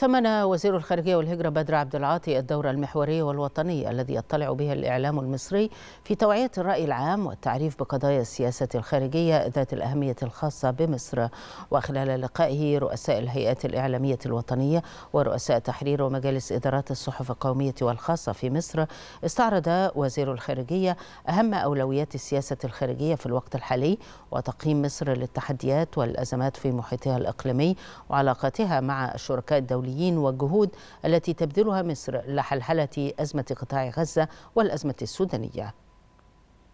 ثمن وزير الخارجية والهجرة بدر عبد العاطي الدور المحوري والوطني الذي يطلع به الإعلام المصري في توعية الرأي العام والتعريف بقضايا السياسة الخارجية ذات الأهمية الخاصة بمصر وخلال لقائه رؤساء الهيئات الإعلامية الوطنية ورؤساء تحرير ومجالس إدارات الصحف القومية والخاصة في مصر استعرض وزير الخارجية أهم أولويات السياسة الخارجية في الوقت الحالي وتقييم مصر للتحديات والأزمات في محيطها الإقليمي وعلاقتها مع الشركاء الدوليين الدوليين والجهود التي تبذلها مصر لحلحلة أزمة قطاع غزة والأزمة السودانية